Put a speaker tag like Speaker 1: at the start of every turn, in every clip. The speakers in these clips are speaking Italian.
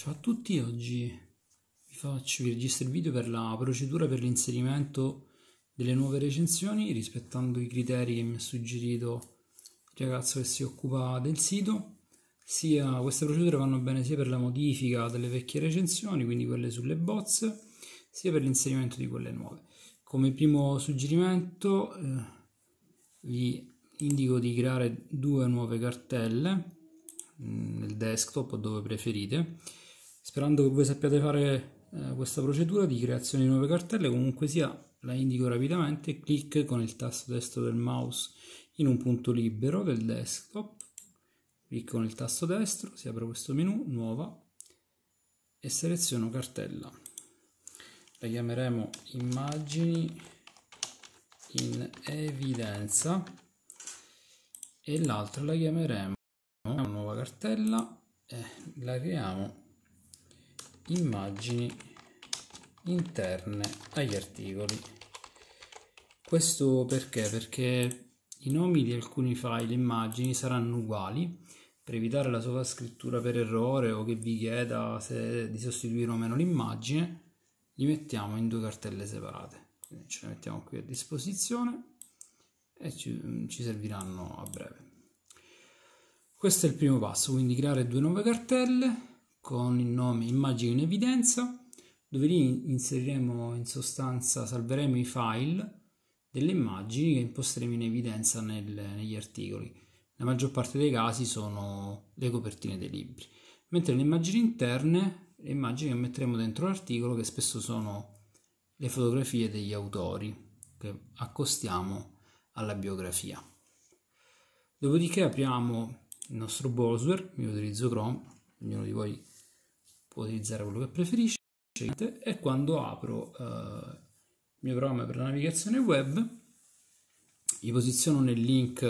Speaker 1: Ciao a tutti, oggi vi, faccio, vi registro il video per la procedura per l'inserimento delle nuove recensioni rispettando i criteri che mi ha suggerito il ragazzo che si occupa del sito. Sia, queste procedure vanno bene sia per la modifica delle vecchie recensioni, quindi quelle sulle bozze, sia per l'inserimento di quelle nuove. Come primo suggerimento eh, vi indico di creare due nuove cartelle mm, nel desktop o dove preferite Sperando che voi sappiate fare eh, questa procedura di creazione di nuove cartelle, comunque sia, la indico rapidamente, clic con il tasto destro del mouse in un punto libero del desktop, clic con il tasto destro, si apre questo menu, nuova, e seleziono cartella. La chiameremo immagini in evidenza e l'altra la chiameremo nuova cartella e la creiamo immagini interne agli articoli. Questo perché? Perché i nomi di alcuni file immagini saranno uguali per evitare la sovrascrittura per errore o che vi chieda se, di sostituire o meno l'immagine, li mettiamo in due cartelle separate. Quindi ce le mettiamo qui a disposizione e ci, ci serviranno a breve. Questo è il primo passo, quindi creare due nuove cartelle con il nome immagine in evidenza dove lì inseriremo in sostanza, salveremo i file delle immagini che imposteremo in evidenza nel, negli articoli. La maggior parte dei casi sono le copertine dei libri, mentre le immagini interne, le immagini che metteremo dentro l'articolo che spesso sono le fotografie degli autori che accostiamo alla biografia. Dopodiché apriamo il nostro browser, io utilizzo Chrome, ognuno di voi può utilizzare quello che preferisce e quando apro eh, il mio programma per la navigazione web gli posiziono nel link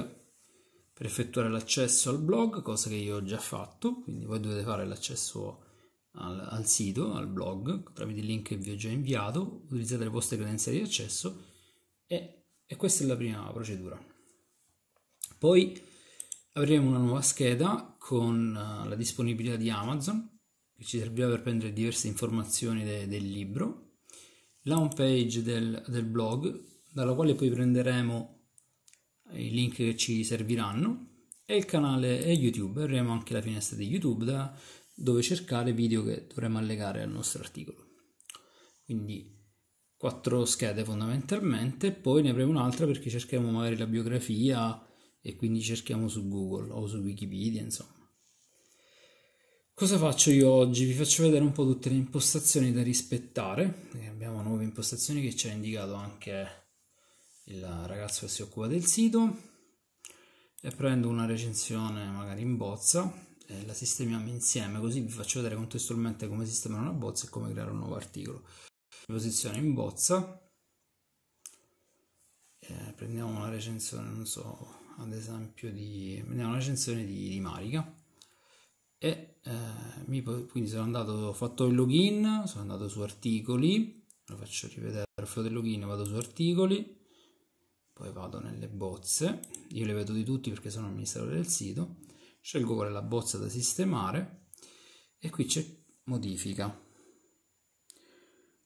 Speaker 1: per effettuare l'accesso al blog, cosa che io ho già fatto, quindi voi dovete fare l'accesso al, al sito, al blog, tramite il link che vi ho già inviato, utilizzate le vostre credenziali di accesso e, e questa è la prima procedura. Poi apriremo una nuova scheda con uh, la disponibilità di Amazon, che ci serviva per prendere diverse informazioni de- del libro, la home page del, del blog, dalla quale poi prenderemo i link che ci serviranno, e il canale e YouTube. Avremo anche la finestra di YouTube da, dove cercare video che dovremo allegare al nostro articolo. Quindi quattro schede fondamentalmente, poi ne avremo un'altra perché cerchiamo magari la biografia e quindi cerchiamo su Google o su Wikipedia, insomma. Cosa faccio io oggi? Vi faccio vedere un po' tutte le impostazioni da rispettare. Eh, abbiamo nuove impostazioni che ci ha indicato anche il ragazzo che si occupa del sito. E prendo una recensione magari in bozza e la sistemiamo insieme così vi faccio vedere contestualmente come sistemare una bozza e come creare un nuovo articolo. Mi posiziono in bozza. Eh, prendiamo una recensione, non so, ad esempio di... Prendiamo una recensione di, di Marica e eh, quindi sono andato, ho fatto il login, sono andato su articoli, lo faccio rivedere il filo del login, vado su articoli, poi vado nelle bozze, io le vedo di tutti perché sono amministratore del sito, scelgo qual è la bozza da sistemare e qui c'è modifica.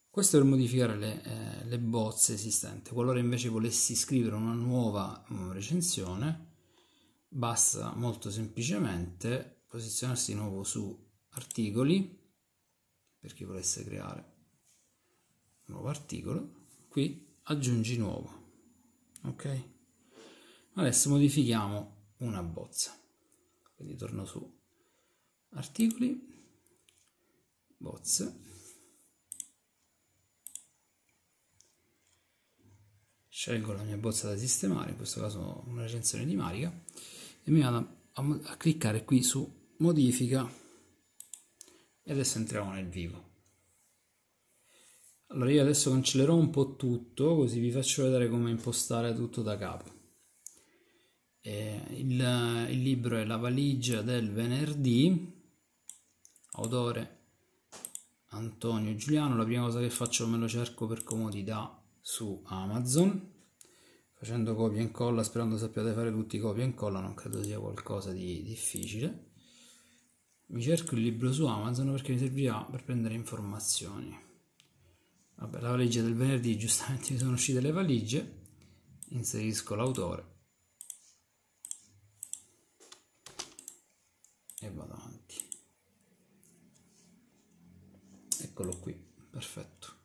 Speaker 1: Questo per modificare le, eh, le bozze esistenti. Qualora invece volessi scrivere una nuova mm, recensione, basta molto semplicemente posizionarsi di nuovo su articoli per chi volesse creare un nuovo articolo qui aggiungi nuovo ok adesso modifichiamo una bozza quindi torno su articoli bozze scelgo la mia bozza da sistemare in questo caso una recensione di Marica e mi vado a, a cliccare qui su modifica e adesso entriamo nel vivo allora io adesso cancellerò un po' tutto così vi faccio vedere come impostare tutto da capo eh, il, il libro è la valigia del venerdì autore Antonio Giuliano la prima cosa che faccio me lo cerco per comodità su Amazon facendo copia e incolla sperando sappiate fare tutti copia e incolla non credo sia qualcosa di difficile mi cerco il libro su Amazon perché mi servirà per prendere informazioni. Vabbè, la valigia del venerdì, giustamente mi sono uscite le valigie, inserisco l'autore e vado avanti. Eccolo qui, perfetto.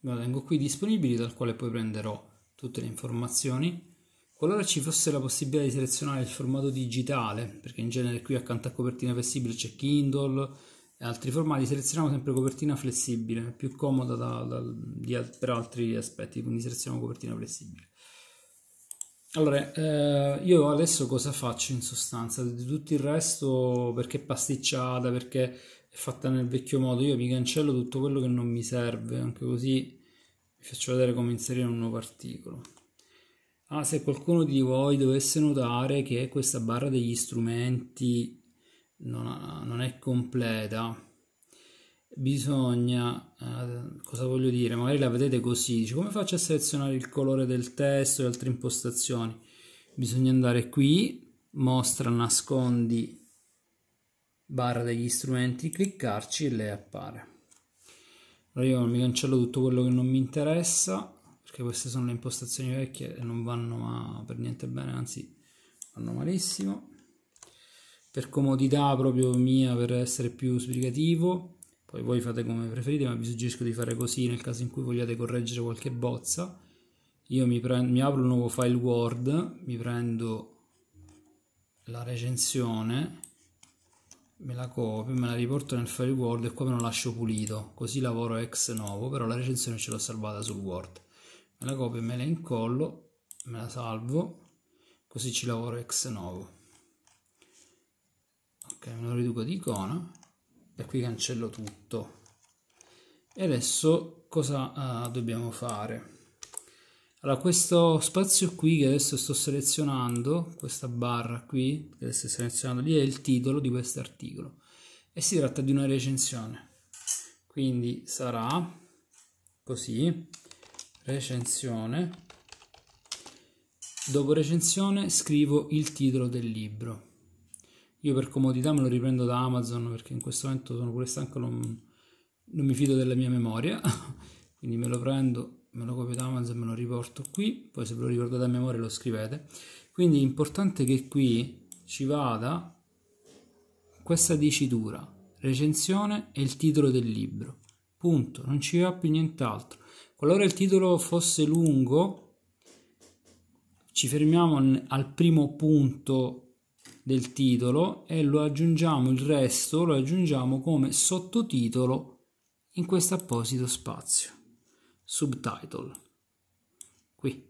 Speaker 1: Lo tengo qui disponibili dal quale poi prenderò tutte le informazioni Qualora ci fosse la possibilità di selezionare il formato digitale, perché in genere qui accanto a copertina flessibile c'è Kindle e altri formati, selezioniamo sempre copertina flessibile, più comoda da, da, di, per altri aspetti, quindi selezioniamo copertina flessibile. Allora, eh, io adesso cosa faccio in sostanza? Di tutto il resto, perché è pasticciata, perché è fatta nel vecchio modo, io mi cancello tutto quello che non mi serve, anche così vi faccio vedere come inserire un nuovo articolo. Ah, se qualcuno di voi dovesse notare che questa barra degli strumenti non, ha, non è completa, bisogna, eh, cosa voglio dire, magari la vedete così, dice come faccio a selezionare il colore del testo e altre impostazioni? Bisogna andare qui, mostra, nascondi, barra degli strumenti, cliccarci e lei appare. Allora io mi cancello tutto quello che non mi interessa perché queste sono le impostazioni vecchie e non vanno per niente bene, anzi vanno malissimo. Per comodità proprio mia, per essere più sbrigativo, poi voi fate come preferite, ma vi suggerisco di fare così nel caso in cui vogliate correggere qualche bozza. Io mi, mi apro un nuovo file Word, mi prendo la recensione, me la copio, me la riporto nel file Word e qua me lo lascio pulito, così lavoro ex novo, però la recensione ce l'ho salvata sul Word la copio me la incollo me la salvo così ci lavoro ex novo ok me lo riduco di icona e qui cancello tutto e adesso cosa uh, dobbiamo fare allora questo spazio qui che adesso sto selezionando questa barra qui che adesso sto selezionando lì è il titolo di questo articolo e si tratta di una recensione quindi sarà così recensione. Dopo recensione scrivo il titolo del libro. Io per comodità me lo riprendo da Amazon perché in questo momento sono pure stanco, non, non mi fido della mia memoria. Quindi me lo prendo, me lo copio da Amazon e me lo riporto qui. Poi se ve lo ricordate a memoria lo scrivete. Quindi è importante che qui ci vada questa dicitura, recensione e il titolo del libro. Punto, non ci va più nient'altro Qualora il titolo fosse lungo, ci fermiamo al primo punto del titolo e lo aggiungiamo, il resto lo aggiungiamo come sottotitolo in questo apposito spazio, subtitle, qui,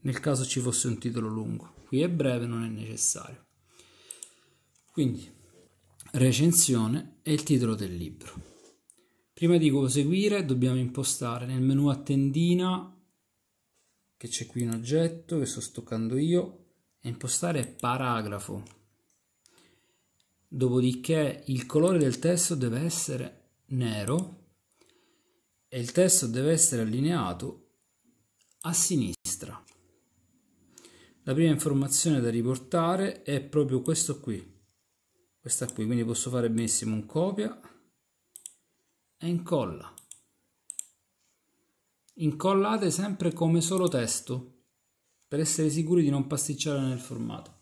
Speaker 1: nel caso ci fosse un titolo lungo, qui è breve, non è necessario. Quindi, recensione e il titolo del libro. Prima di proseguire dobbiamo impostare nel menu a tendina che c'è qui un oggetto che sto stoccando io e impostare paragrafo. Dopodiché il colore del testo deve essere nero e il testo deve essere allineato a sinistra. La prima informazione da riportare è proprio questo qui, questa qui, quindi posso fare benissimo un copia e incolla. Incollate sempre come solo testo per essere sicuri di non pasticciare nel formato.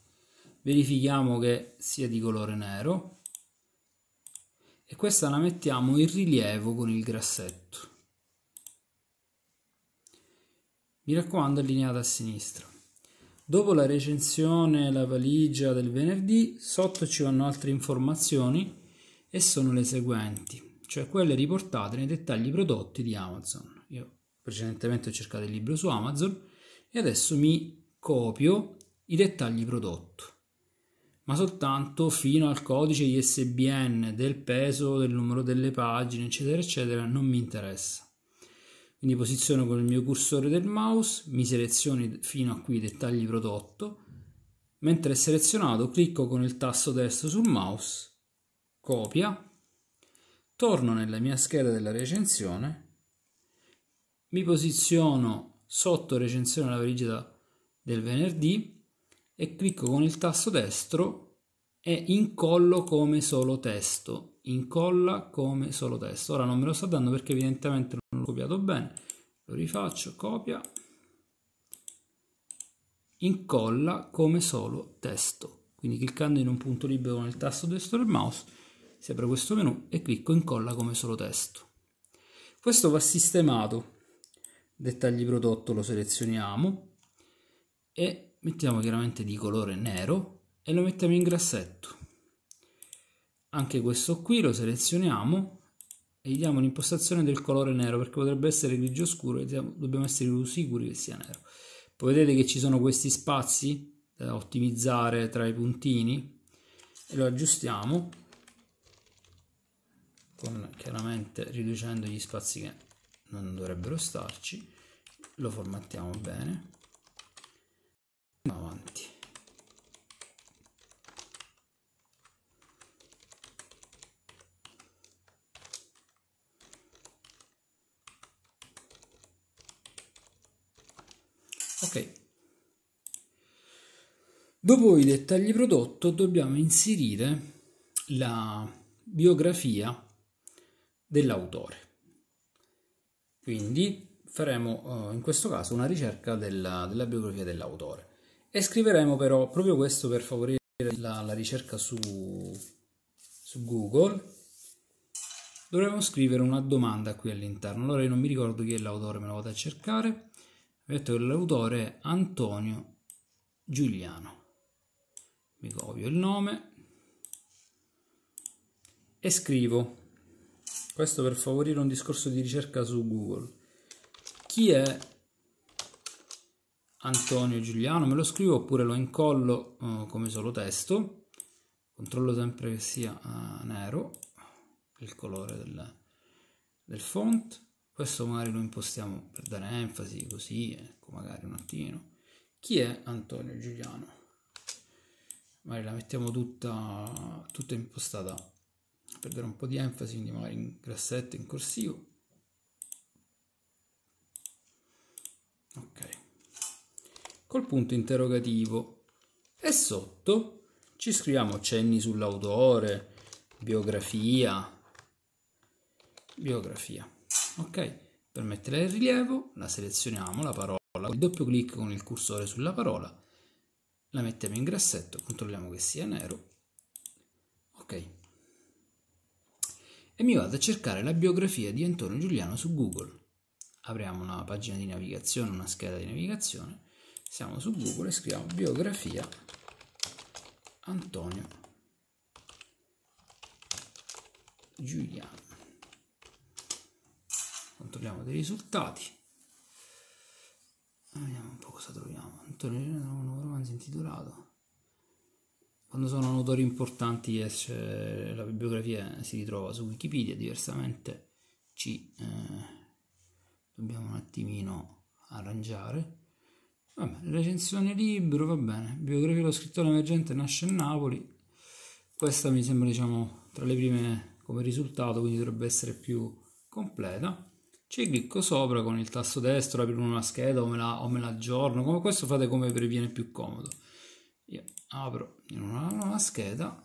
Speaker 1: Verifichiamo che sia di colore nero e questa la mettiamo in rilievo con il grassetto. Mi raccomando allineata a sinistra. Dopo la recensione la valigia del venerdì, sotto ci vanno altre informazioni e sono le seguenti cioè quelle riportate nei dettagli prodotti di Amazon. Io precedentemente ho cercato il libro su Amazon e adesso mi copio i dettagli prodotto, ma soltanto fino al codice ISBN del peso, del numero delle pagine, eccetera, eccetera, non mi interessa. Quindi posiziono con il mio cursore del mouse, mi seleziono fino a qui i dettagli prodotto, mentre selezionato clicco con il tasto destro sul mouse, copia torno nella mia scheda della recensione, mi posiziono sotto recensione alla rigida del venerdì e clicco con il tasto destro e incollo come solo testo, incolla come solo testo. Ora non me lo sta dando perché evidentemente non l'ho copiato bene, lo rifaccio, copia, incolla come solo testo. Quindi cliccando in un punto libero con il tasto destro del mouse si apre questo menu e clicco incolla come solo testo. Questo va sistemato, dettagli prodotto lo selezioniamo e mettiamo chiaramente di colore nero e lo mettiamo in grassetto. Anche questo qui lo selezioniamo e gli diamo un'impostazione del colore nero perché potrebbe essere grigio scuro e dobbiamo essere sicuri che sia nero. Poi vedete che ci sono questi spazi da ottimizzare tra i puntini e lo aggiustiamo con, chiaramente riducendo gli spazi che non dovrebbero starci lo formattiamo bene andiamo avanti ok dopo i dettagli prodotto dobbiamo inserire la biografia dell'autore. Quindi faremo eh, in questo caso una ricerca della, della biografia dell'autore e scriveremo però proprio questo per favorire la, la ricerca su, su Google dovremmo scrivere una domanda qui all'interno allora io non mi ricordo chi è l'autore me lo vado a cercare ho che l'autore è Antonio Giuliano mi copio il nome e scrivo questo per favorire un discorso di ricerca su Google. Chi è Antonio Giuliano? Me lo scrivo oppure lo incollo uh, come solo testo. Controllo sempre che sia uh, nero il colore del, del font. Questo magari lo impostiamo per dare enfasi, così, ecco, magari un attimo. Chi è Antonio Giuliano? Magari la mettiamo tutta, tutta impostata per un po' di enfasi, quindi magari in grassetto, in corsivo. Ok. Col punto interrogativo. E sotto ci scriviamo cenni sull'autore, biografia, biografia. Ok. Per mettere il rilievo la selezioniamo, la parola, il doppio clic con il cursore sulla parola, la mettiamo in grassetto, controlliamo che sia nero. Ok e mi vado a cercare la biografia di Antonio Giuliano su Google. Apriamo una pagina di navigazione, una scheda di navigazione, siamo su Google e scriviamo biografia Antonio Giuliano. Controlliamo dei risultati. Vediamo un po' cosa troviamo. Antonio Giuliano, un nuovo romanzo intitolato quando sono autori importanti esce la bibliografia si ritrova su Wikipedia, diversamente ci eh, dobbiamo un attimino arrangiare. Vabbè, recensione libro, va bene, biografia dello scrittore emergente nasce a Napoli, questa mi sembra diciamo tra le prime come risultato, quindi dovrebbe essere più completa. Ci clicco sopra con il tasto destro, apro una scheda o me, la, o me l'aggiorno, come questo fate come vi viene più comodo io apro in una nuova scheda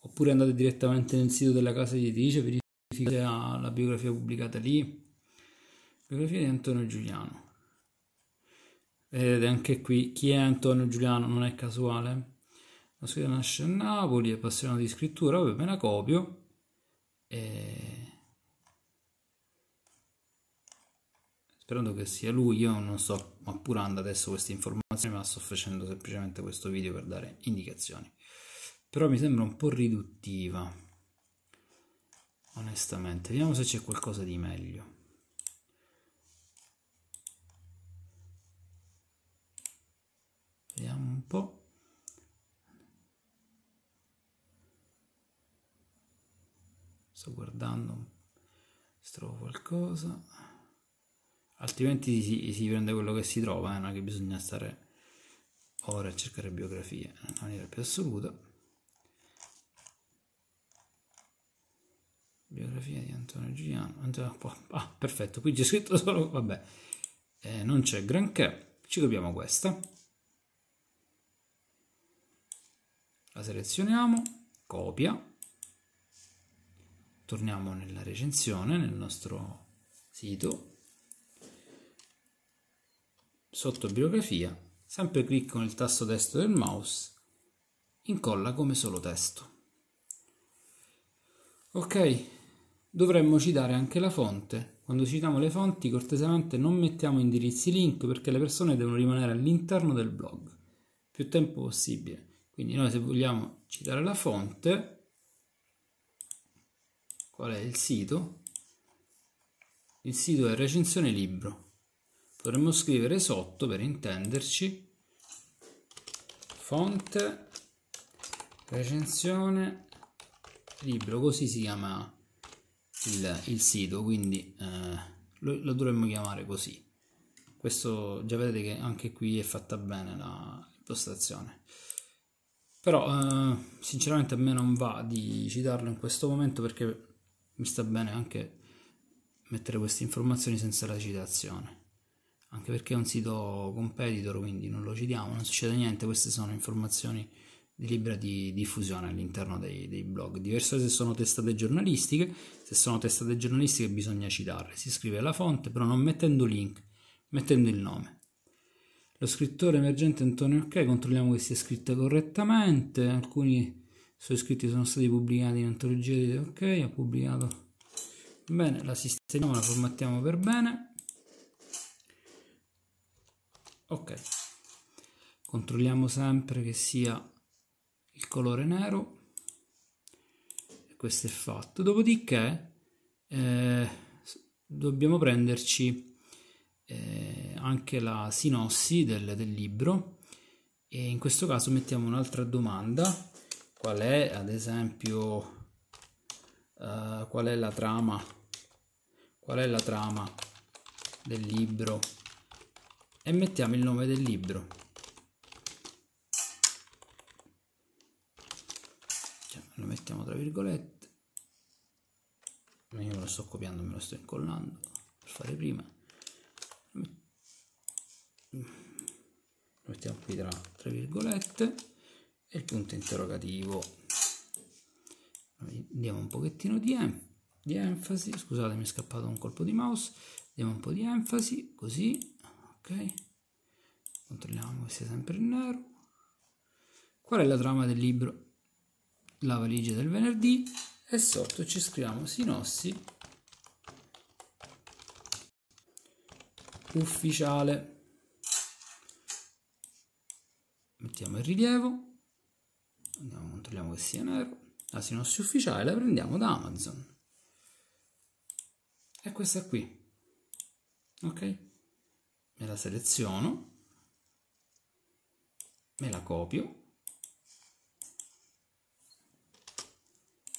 Speaker 1: oppure andate direttamente nel sito della casa editrice verificate la, la biografia pubblicata lì biografia di Antonio Giuliano vedete anche qui chi è Antonio Giuliano non è casuale la scheda nasce a Napoli è appassionato di scrittura vabbè me la copio e sperando che sia lui, io non sto appurando adesso queste informazioni, ma sto facendo semplicemente questo video per dare indicazioni. Però mi sembra un po' riduttiva, onestamente. Vediamo se c'è qualcosa di meglio. Vediamo un po'. Sto guardando, se trovo qualcosa altrimenti si, si, prende quello che si trova, eh, non è che bisogna stare ora a cercare biografie, eh, in maniera più assoluta. Biografia di Antonio Giuliano. Antonio, ah, perfetto, qui c'è scritto solo, vabbè, eh, non c'è granché, ci copiamo questa. La selezioniamo, copia, torniamo nella recensione, nel nostro sito sotto biografia, sempre clic con il tasto destro del mouse, incolla come solo testo. Ok, dovremmo citare anche la fonte. Quando citiamo le fonti, cortesemente non mettiamo indirizzi link perché le persone devono rimanere all'interno del blog più tempo possibile. Quindi noi se vogliamo citare la fonte, qual è il sito? Il sito è recensione libro dovremmo scrivere sotto per intenderci fonte recensione libro così si chiama il, il sito quindi eh, lo, lo, dovremmo chiamare così questo già vedete che anche qui è fatta bene la impostazione però eh, sinceramente a me non va di citarlo in questo momento perché mi sta bene anche mettere queste informazioni senza la citazione anche perché è un sito competitor, quindi non lo citiamo, non succede niente, queste sono informazioni di libera di diffusione all'interno dei, dei, blog. Diverso se sono testate giornalistiche, se sono testate giornalistiche bisogna citarle, si scrive la fonte, però non mettendo link, mettendo il nome. Lo scrittore emergente Antonio Ok, controlliamo che sia scritta correttamente, alcuni suoi scritti sono stati pubblicati in antologia di Ok, ha pubblicato bene, la sistemiamo, la formattiamo per bene ok controlliamo sempre che sia il colore nero e questo è fatto dopodiché eh, dobbiamo prenderci eh, anche la sinossi del, del libro e in questo caso mettiamo un'altra domanda qual è ad esempio Uh, qual è la trama qual è la trama del libro e mettiamo il nome del libro cioè, lo mettiamo tra virgolette io me lo sto copiando me lo sto incollando per fare prima lo mettiamo qui tra, tra virgolette e il punto interrogativo diamo un pochettino di, en di enfasi scusate mi è scappato un colpo di mouse diamo un po' di enfasi così ok controlliamo che sia sempre il nero qual è la trama del libro la valigia del venerdì e sotto ci scriviamo sinossi ufficiale mettiamo il rilievo Andiamo, controlliamo che sia nero la sinossi ufficiale la prendiamo da Amazon e questa qui ok me la seleziono, me la copio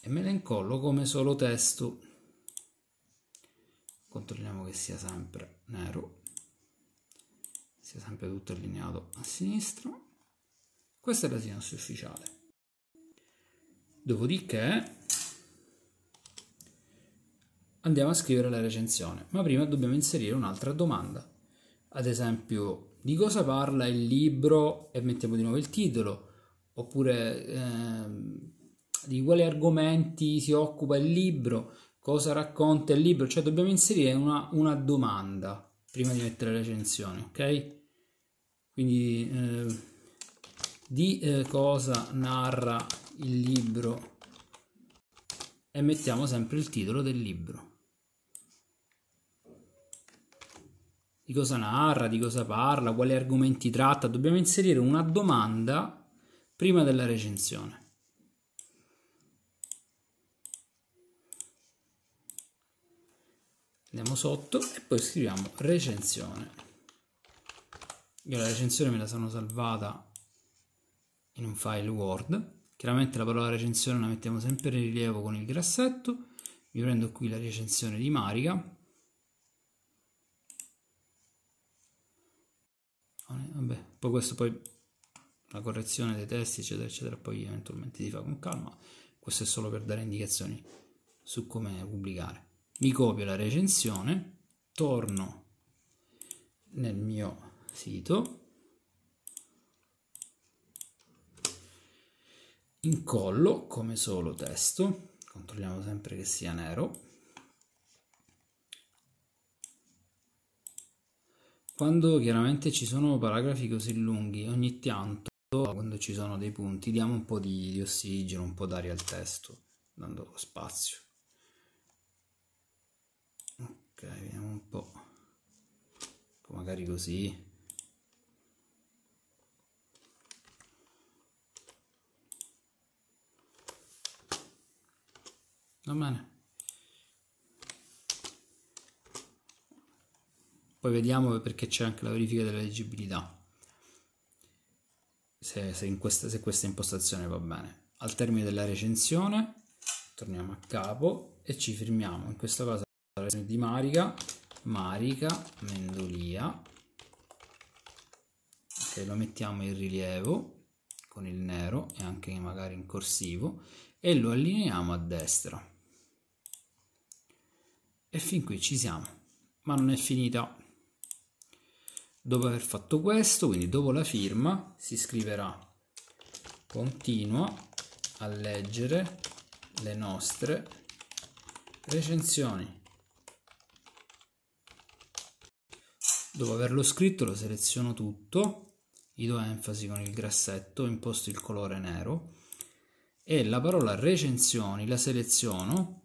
Speaker 1: e me la incollo come solo testo. Controlliamo che sia sempre nero, sia sempre tutto allineato a sinistra. Questa è la sinossi ufficiale. Dopodiché andiamo a scrivere la recensione, ma prima dobbiamo inserire un'altra domanda ad esempio di cosa parla il libro e mettiamo di nuovo il titolo, oppure ehm, di quali argomenti si occupa il libro, cosa racconta il libro, cioè dobbiamo inserire una, una domanda prima di mettere la recensione, ok? Quindi eh, di eh, cosa narra il libro e mettiamo sempre il titolo del libro. di cosa narra, di cosa parla, quali argomenti tratta, dobbiamo inserire una domanda prima della recensione. Andiamo sotto e poi scriviamo recensione. Io la recensione me la sono salvata in un file Word. Chiaramente la parola recensione la mettiamo sempre in rilievo con il grassetto. Mi prendo qui la recensione di Marica attenzione, vabbè, poi questo poi la correzione dei testi eccetera eccetera poi eventualmente si fa con calma, questo è solo per dare indicazioni su come pubblicare. Mi copio la recensione, torno nel mio sito, incollo come solo testo, controlliamo sempre che sia nero, Quando chiaramente ci sono paragrafi così lunghi, ogni tanto, quando ci sono dei punti, diamo un po' di, di ossigeno, un po' d'aria al testo, dando spazio. Ok, vediamo un po'. Ecco, magari così. Va bene. Poi vediamo perché c'è anche la verifica della leggibilità. Se, se, questa, se questa impostazione va bene. Al termine della recensione torniamo a capo e ci firmiamo in questo caso la recensione di Marica, Marica Mendolia. Ok, lo mettiamo in rilievo con il nero e anche magari in corsivo e lo allineiamo a destra. E fin qui ci siamo, ma non è finita. Dopo aver fatto questo, quindi dopo la firma, si scriverà continua a leggere le nostre recensioni. Dopo averlo scritto lo seleziono tutto, gli do enfasi con il grassetto, imposto il colore nero e la parola recensioni la seleziono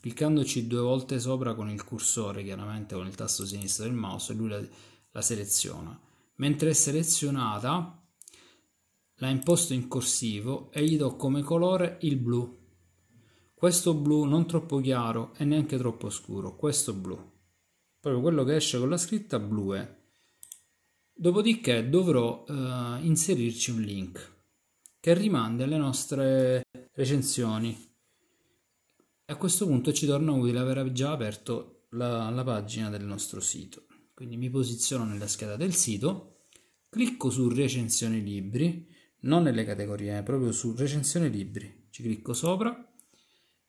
Speaker 1: cliccandoci due volte sopra con il cursore, chiaramente con il tasto sinistro del mouse, e lui la la seleziona. Mentre è selezionata la imposto in corsivo e gli do come colore il blu. Questo blu non troppo chiaro e neanche troppo scuro, questo blu. Proprio quello che esce con la scritta blu è. Dopodiché dovrò eh, inserirci un link che rimande alle nostre recensioni. A questo punto ci torna utile aver già aperto la, la pagina del nostro sito. Quindi mi posiziono nella scheda del sito, clicco su recensioni libri, non nelle categorie, eh, proprio su recensione libri. Ci clicco sopra.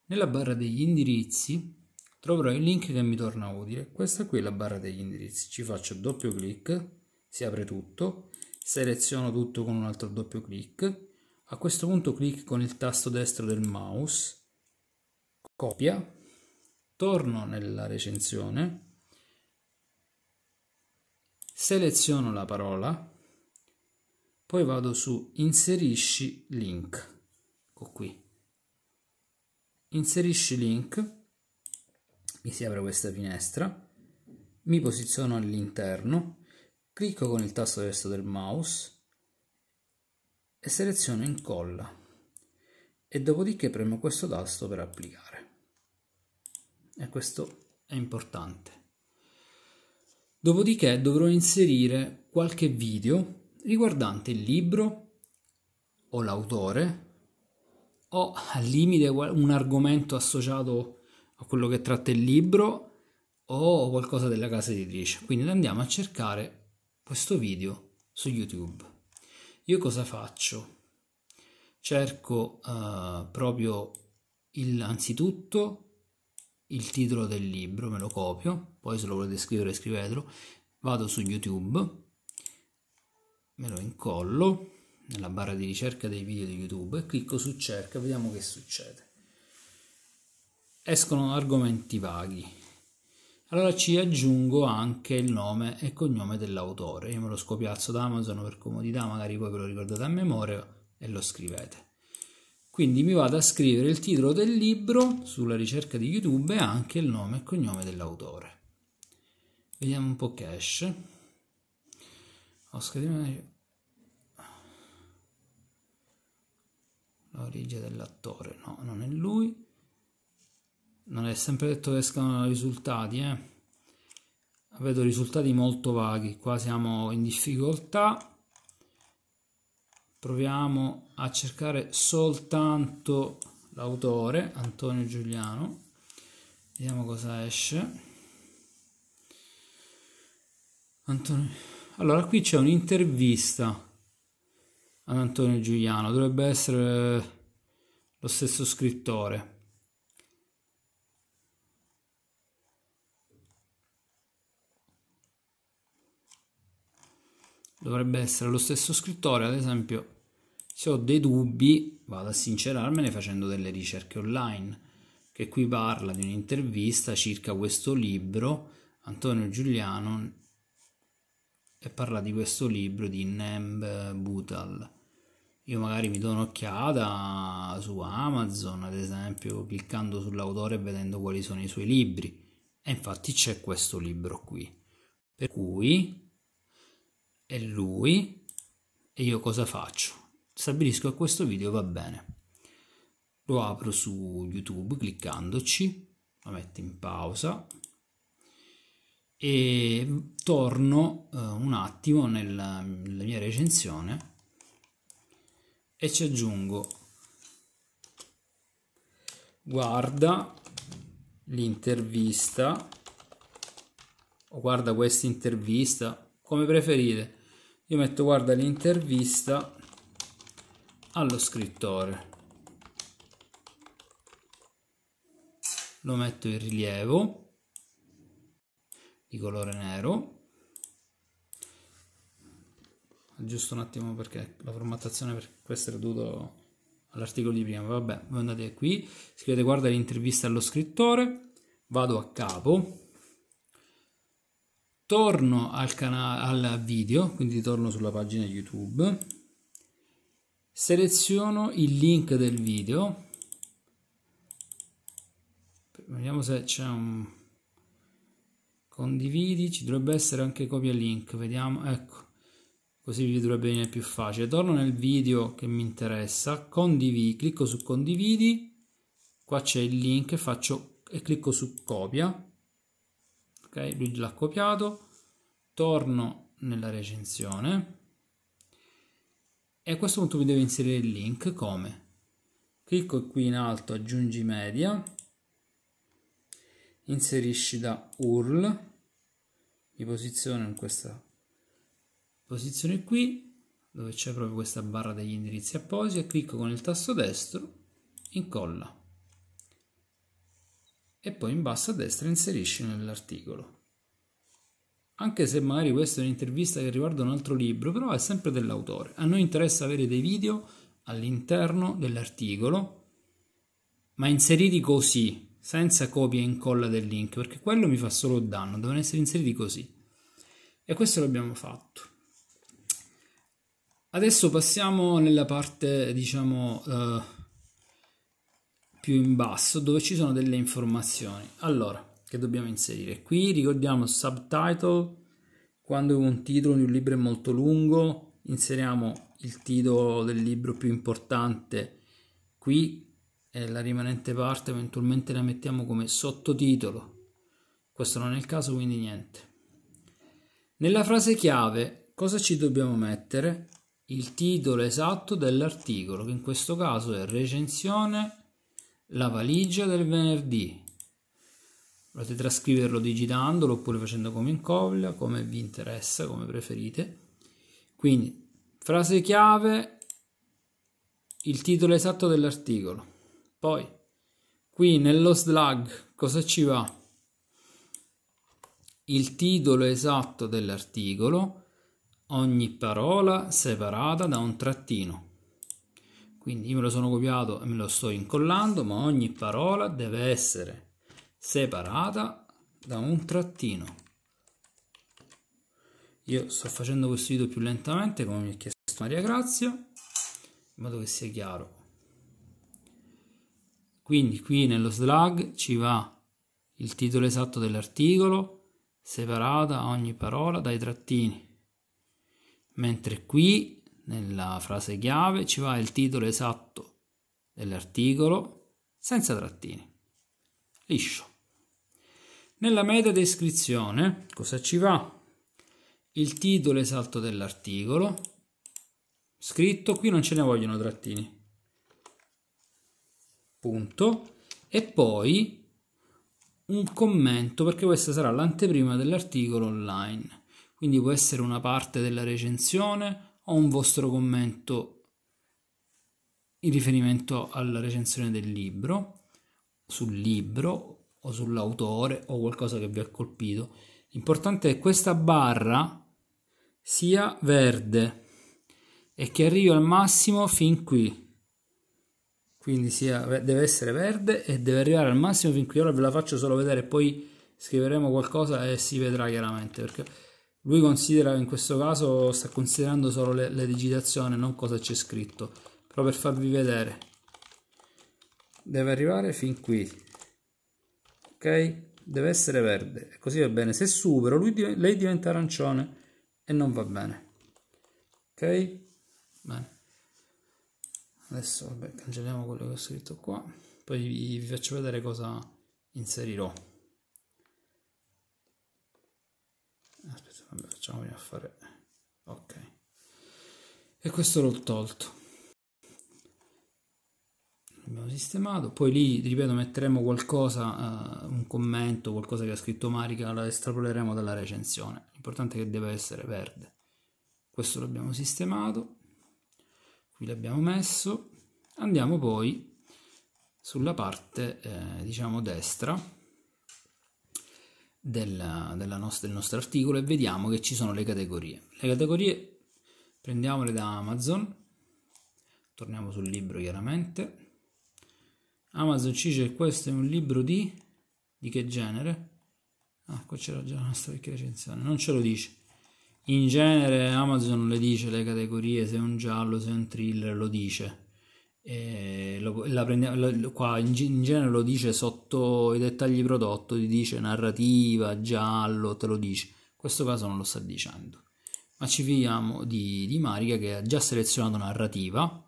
Speaker 1: Nella barra degli indirizzi troverò il link che mi torna utile. Questa qui è la barra degli indirizzi. Ci faccio doppio clic, si apre tutto, seleziono tutto con un altro doppio clic. A questo punto clic con il tasto destro del mouse, copia, torno nella recensione seleziono la parola, poi vado su inserisci link, ecco qui, inserisci link, mi si apre questa finestra, mi posiziono all'interno, clicco con il tasto destro del mouse e seleziono incolla e dopodiché premo questo tasto per applicare e questo è importante Dopodiché dovrò inserire qualche video riguardante il libro o l'autore o al limite un argomento associato a quello che tratta il libro o qualcosa della casa editrice. Quindi andiamo a cercare questo video su YouTube. Io cosa faccio? Cerco eh, proprio il, anzitutto il titolo del libro, me lo copio, poi se lo volete scrivere scrivetelo, vado su YouTube, me lo incollo nella barra di ricerca dei video di YouTube e clicco su cerca, vediamo che succede. Escono argomenti vaghi. Allora ci aggiungo anche il nome e cognome dell'autore. Io me lo scopiazzo da Amazon per comodità, magari voi ve lo ricordate a memoria e lo scrivete. Quindi mi vado a scrivere il titolo del libro sulla ricerca di YouTube e anche il nome e cognome dell'autore. Vediamo un po' che esce. Oscar Di L'origine dell'attore, no, non è lui. Non è sempre detto che escano risultati, eh. Vedo risultati molto vaghi, qua siamo in difficoltà proviamo a cercare soltanto l'autore Antonio Giuliano vediamo cosa esce Antonio... allora qui c'è un'intervista ad Antonio Giuliano dovrebbe essere lo stesso scrittore dovrebbe essere lo stesso scrittore ad esempio se ho dei dubbi vado a sincerarmene facendo delle ricerche online, che qui parla di un'intervista circa questo libro, Antonio Giuliano, e parla di questo libro di Nemb Butal. Io magari mi do un'occhiata su Amazon, ad esempio, cliccando sull'autore e vedendo quali sono i suoi libri. E infatti c'è questo libro qui. Per cui è lui e io cosa faccio? stabilisco che questo video va bene lo apro su youtube cliccandoci lo metto in pausa e torno eh, un attimo nella, nella mia recensione e ci aggiungo guarda l'intervista o guarda questa intervista come preferite io metto guarda l'intervista allo scrittore. Lo metto in rilievo di colore nero. Giusto un attimo perché la formattazione per questo era dovuto all'articolo di prima. Vabbè, voi andate qui, scrivete guarda l'intervista allo scrittore, vado a capo, torno al, al video, quindi torno sulla pagina YouTube seleziono il link del video vediamo se c'è un condividi ci dovrebbe essere anche copia link vediamo ecco così vi dovrebbe venire più facile torno nel video che mi interessa condividi clicco su condividi qua c'è il link faccio e clicco su copia ok lui l'ha copiato torno nella recensione e a questo punto mi devo inserire il link come clicco qui in alto aggiungi media inserisci da URL mi posiziono in questa posizione qui dove c'è proprio questa barra degli indirizzi appositi clicco con il tasto destro incolla e poi in basso a destra inserisci nell'articolo anche se magari questa è un'intervista che riguarda un altro libro, però è sempre dell'autore. A noi interessa avere dei video all'interno dell'articolo, ma inseriti così, senza copia e incolla del link, perché quello mi fa solo danno, devono essere inseriti così. E questo l'abbiamo fatto. Adesso passiamo nella parte, diciamo, eh, più in basso, dove ci sono delle informazioni. Allora, che dobbiamo inserire. Qui ricordiamo subtitle, quando un titolo di un libro è molto lungo, inseriamo il titolo del libro più importante qui e la rimanente parte eventualmente la mettiamo come sottotitolo. Questo non è il caso, quindi niente. Nella frase chiave cosa ci dobbiamo mettere? Il titolo esatto dell'articolo, che in questo caso è recensione, la valigia del venerdì, Potete trascriverlo digitandolo oppure facendo come in colla, come vi interessa, come preferite. Quindi, frase chiave, il titolo esatto dell'articolo. Poi, qui nello slug, cosa ci va? Il titolo esatto dell'articolo, ogni parola separata da un trattino. Quindi io me lo sono copiato e me lo sto incollando, ma ogni parola deve essere separata da un trattino io sto facendo questo video più lentamente come mi ha chiesto Maria Grazia in modo che sia chiaro quindi qui nello slug ci va il titolo esatto dell'articolo separata ogni parola dai trattini mentre qui nella frase chiave ci va il titolo esatto dell'articolo senza trattini liscio nella meta descrizione, cosa ci va? Il titolo esatto dell'articolo, scritto, qui non ce ne vogliono trattini, punto, e poi un commento, perché questa sarà l'anteprima dell'articolo online. Quindi può essere una parte della recensione o un vostro commento in riferimento alla recensione del libro, sul libro o sull'autore o qualcosa che vi ha colpito. L'importante è che questa barra sia verde e che arrivi al massimo fin qui. Quindi sia, deve essere verde e deve arrivare al massimo fin qui. Ora ve la faccio solo vedere, poi scriveremo qualcosa e si vedrà chiaramente perché lui considera in questo caso sta considerando solo le, la digitazione, non cosa c'è scritto. Però per farvi vedere deve arrivare fin qui ok? Deve essere verde, così va bene. Se supero, lui, lei diventa arancione e non va bene. Ok? Bene. Adesso vabbè, cancelliamo quello che ho scritto qua, poi vi, vi faccio vedere cosa inserirò. Aspetta, vabbè, facciamo a fare... Ok. E questo l'ho tolto sistemato, poi lì, ripeto, metteremo qualcosa, eh, un commento, qualcosa che ha scritto Marica, la estrapoleremo dalla recensione, l'importante è che deve essere verde. Questo l'abbiamo sistemato, qui l'abbiamo messo, andiamo poi sulla parte, eh, diciamo, destra, della, della nostra, del nostro articolo e vediamo che ci sono le categorie. Le categorie prendiamole da Amazon, torniamo sul libro chiaramente, Amazon ci dice questo è un libro di... di che genere? Ah, qua c'era già la nostra vecchia recensione, non ce lo dice. In genere Amazon le dice le categorie, se è un giallo, se è un thriller, lo dice. Lo, prendiamo, lo, qua in, in, genere lo dice sotto i dettagli prodotto, ti dice narrativa, giallo, te lo dice. In questo caso non lo sta dicendo. Ma ci fidiamo di, di Marica che ha già selezionato narrativa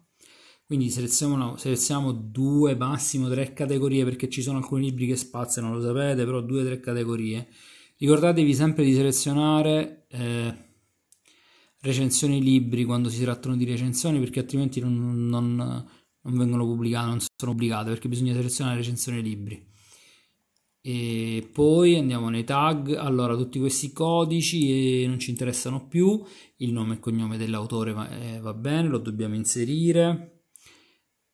Speaker 1: quindi selezioniamo, selezioniamo due, massimo tre categorie perché ci sono alcuni libri che spaziano, lo sapete, però due o tre categorie. Ricordatevi sempre di selezionare eh, recensioni libri quando si trattano di recensioni perché altrimenti non, non, non vengono pubblicate, non sono pubblicate perché bisogna selezionare recensioni libri. E poi andiamo nei tag, allora tutti questi codici non ci interessano più, il nome e cognome dell'autore va, eh, va bene, lo dobbiamo inserire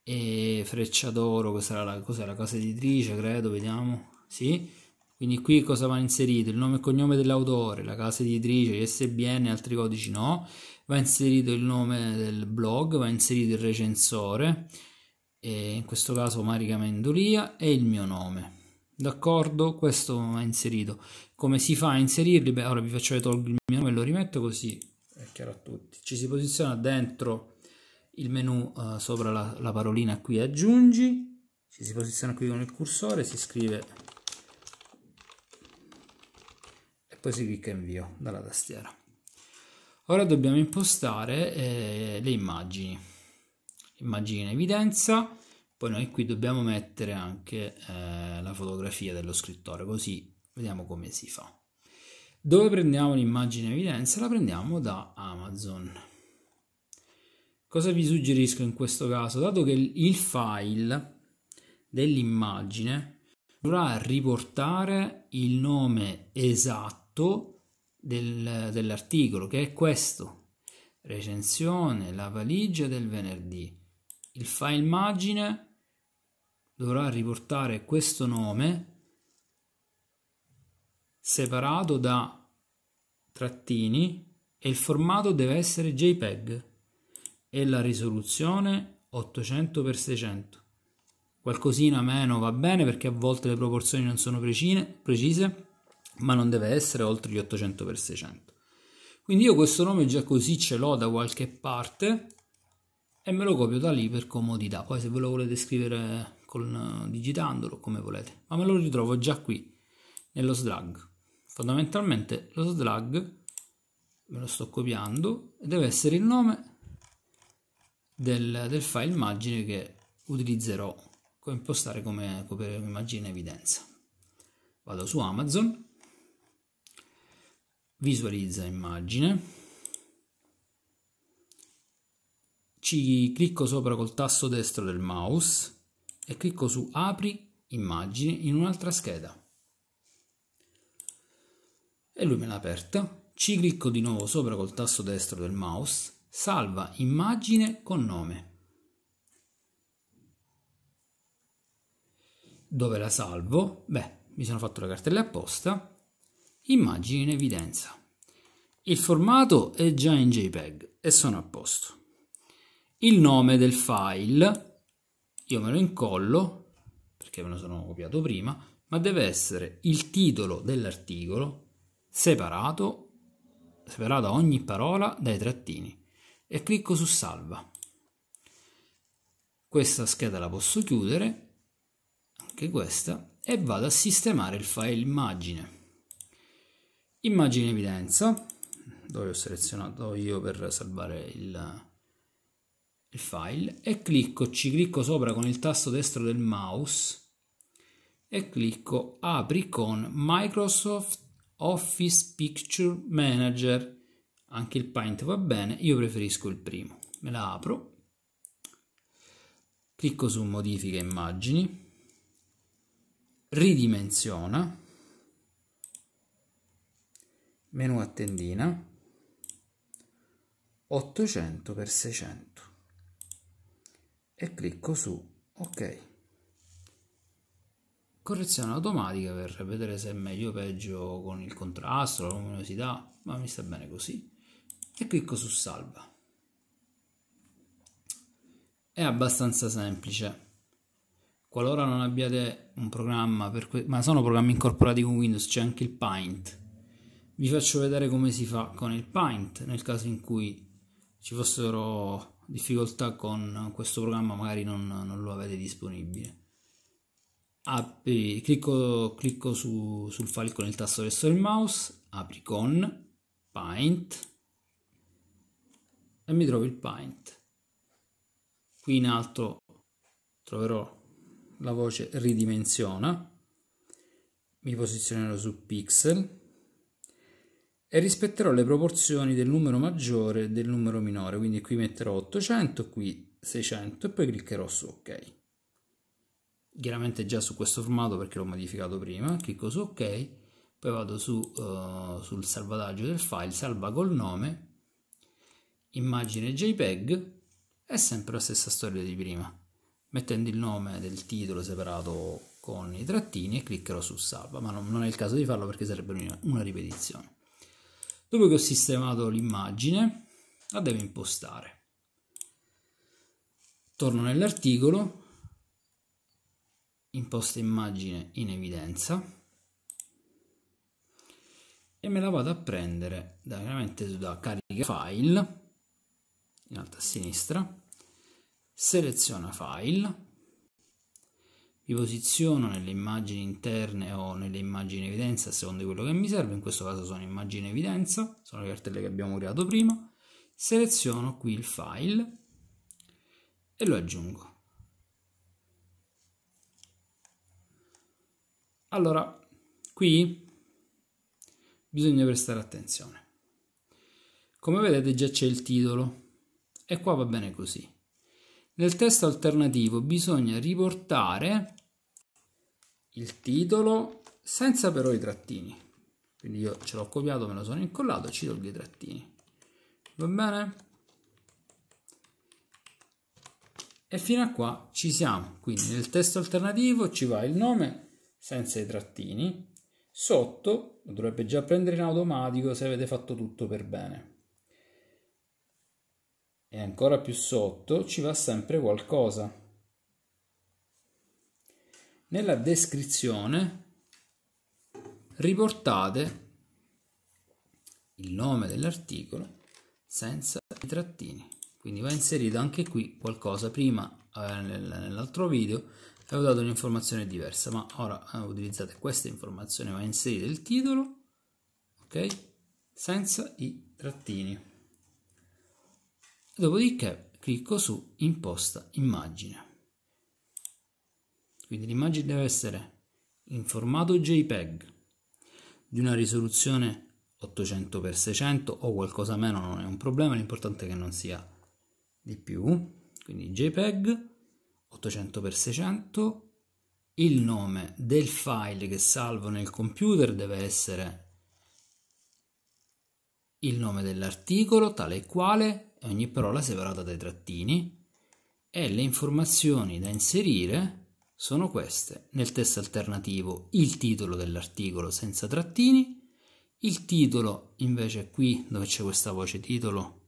Speaker 1: e Freccia d'Oro, questa era la, cos'è, la casa editrice, credo, vediamo, sì. Quindi qui cosa va inserito? Il nome e cognome dell'autore, la casa editrice, ISBN e altri codici no. Va inserito il nome del blog, va inserito il recensore, e in questo caso Marica Mendolia, e il mio nome. D'accordo? Questo va inserito. Come si fa a inserirli? Beh, ora vi faccio tolgo il mio nome e lo rimetto così è chiaro a tutti. Ci si posiziona dentro il menu uh, sopra la, la, parolina qui aggiungi, ci si posiziona qui con il cursore, si scrive e poi si clicca invio dalla tastiera. Ora dobbiamo impostare eh, le immagini, immagini in evidenza, poi noi qui dobbiamo mettere anche eh, la fotografia dello scrittore, così vediamo come si fa. Dove prendiamo l'immagine evidenza? La prendiamo da Amazon. Cosa vi suggerisco in questo caso? Dato che il file dell'immagine dovrà riportare il nome esatto del, dell'articolo, che è questo. Recensione, la valigia del venerdì. Il file immagine dovrà riportare questo nome separato da trattini e il formato deve essere JPEG e la risoluzione 800x600. Qualcosina meno va bene perché a volte le proporzioni non sono precine, precise, ma non deve essere oltre gli 800x600. Quindi io questo nome già così ce l'ho da qualche parte e me lo copio da lì per comodità. Poi se ve lo volete scrivere con, digitandolo come volete, ma me lo ritrovo già qui nello slug. Fondamentalmente lo slug me lo sto copiando e deve essere il nome del, del file immagine che utilizzerò per impostare come, come immagine in evidenza. Vado su Amazon, visualizza immagine, ci clicco sopra col tasto destro del mouse e clicco su apri immagine in un'altra scheda e lui me l'ha aperta ci clicco di nuovo sopra col tasto destro del mouse Salva immagine con nome. Dove la salvo? Beh, mi sono fatto le cartelle apposta. Immagine in evidenza. Il formato è già in JPEG e sono a posto. Il nome del file, io me lo incollo, perché me lo sono copiato prima, ma deve essere il titolo dell'articolo separato, separato ogni parola dai trattini e clicco su salva. Questa scheda la posso chiudere, anche questa, e vado a sistemare il file immagine. Immagine evidenza, dove ho selezionato io per salvare il, il file, e clicco, ci clicco sopra con il tasto destro del mouse e clicco apri con Microsoft Office Picture Manager anche il Paint va bene, io preferisco il primo. Me la apro, clicco su modifica immagini, ridimensiona, menu a tendina, 800 x 600 e clicco su ok. Correzione automatica per vedere se è meglio o peggio con il contrasto, la luminosità, ma mi sta bene così e clicco su salva. È abbastanza semplice. Qualora non abbiate un programma, que- ma sono programmi incorporati con Windows, c'è anche il Paint. Vi faccio vedere come si fa con il Paint nel caso in cui ci fossero difficoltà con questo programma, magari non, non lo avete disponibile. Apri, clicco, clicco su, sul file con il tasto destro del mouse, apri con Paint e mi trovo il pint. Qui in alto troverò la voce ridimensiona, mi posizionerò su pixel e rispetterò le proporzioni del numero maggiore e del numero minore, quindi qui metterò 800, qui 600 e poi cliccherò su ok. Chiaramente già su questo formato perché l'ho modificato prima, clicco su ok, poi vado su, uh, sul salvataggio del file, salva col nome immagine JPEG, è sempre la stessa storia di prima. Mettendo il nome del titolo separato con i trattini e cliccherò su salva, ma non, non è il caso di farlo perché sarebbe una, una ripetizione. Dopo che ho sistemato l'immagine, la devo impostare. Torno nell'articolo, imposto immagine in evidenza e me la vado a prendere da, da carica file in alto a sinistra, seleziono file, mi posiziono nelle immagini interne o nelle immagini evidenza a seconda di quello che mi serve, in questo caso sono immagini evidenza, sono le cartelle che abbiamo creato prima, seleziono qui il file e lo aggiungo. Allora, qui bisogna prestare attenzione. Come vedete già c'è il titolo, e qua va bene così. Nel testo alternativo bisogna riportare il titolo senza però i trattini. Quindi io ce l'ho copiato, me lo sono incollato e ci tolgo i trattini. Va bene? E fino a qua ci siamo. Quindi nel testo alternativo ci va il nome senza i trattini. Sotto lo dovrebbe già prendere in automatico se avete fatto tutto per bene e ancora più sotto ci va sempre qualcosa. Nella descrizione riportate il nome dell'articolo senza i trattini. Quindi va inserito anche qui qualcosa. Prima eh, nell'altro video avevo dato un'informazione diversa, ma ora eh, utilizzate questa informazione, va inserito il titolo, ok? Senza i trattini. Dopodiché clicco su imposta immagine. Quindi l'immagine deve essere in formato JPEG di una risoluzione 800x600 o qualcosa meno non è un problema, l'importante è che non sia di più. Quindi JPEG 800x600, il nome del file che salvo nel computer deve essere il nome dell'articolo tale e quale ogni parola separata dai trattini e le informazioni da inserire sono queste. Nel testo alternativo il titolo dell'articolo senza trattini, il titolo invece qui dove c'è questa voce titolo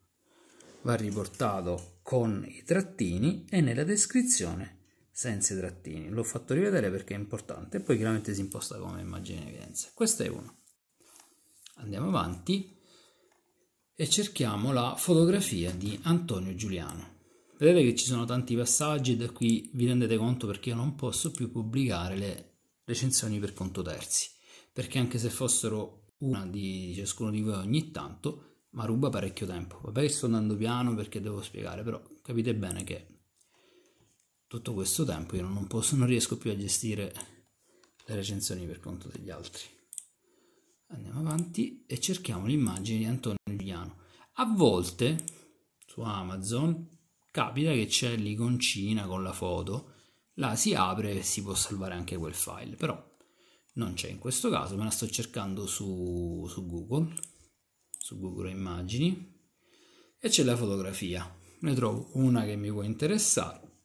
Speaker 1: va riportato con i trattini e nella descrizione senza i trattini. L'ho fatto rivedere perché è importante e poi chiaramente si imposta come immagine evidenza. questo è uno Andiamo avanti e cerchiamo la fotografia di Antonio Giuliano. Vedete che ci sono tanti passaggi da qui vi rendete conto perché io non posso più pubblicare le recensioni per conto terzi, perché anche se fossero una di ciascuno di voi ogni tanto, ma ruba parecchio tempo. Vabbè che sto andando piano perché devo spiegare, però capite bene che tutto questo tempo io non, posso, non riesco più a gestire le recensioni per conto degli altri andiamo avanti e cerchiamo l'immagine di Antonio Giuliano. A volte su Amazon capita che c'è l'iconcina con la foto, la si apre e si può salvare anche quel file, però non c'è in questo caso, me la sto cercando su, su Google, su Google Immagini, e c'è la fotografia. Ne trovo una che mi può interessare,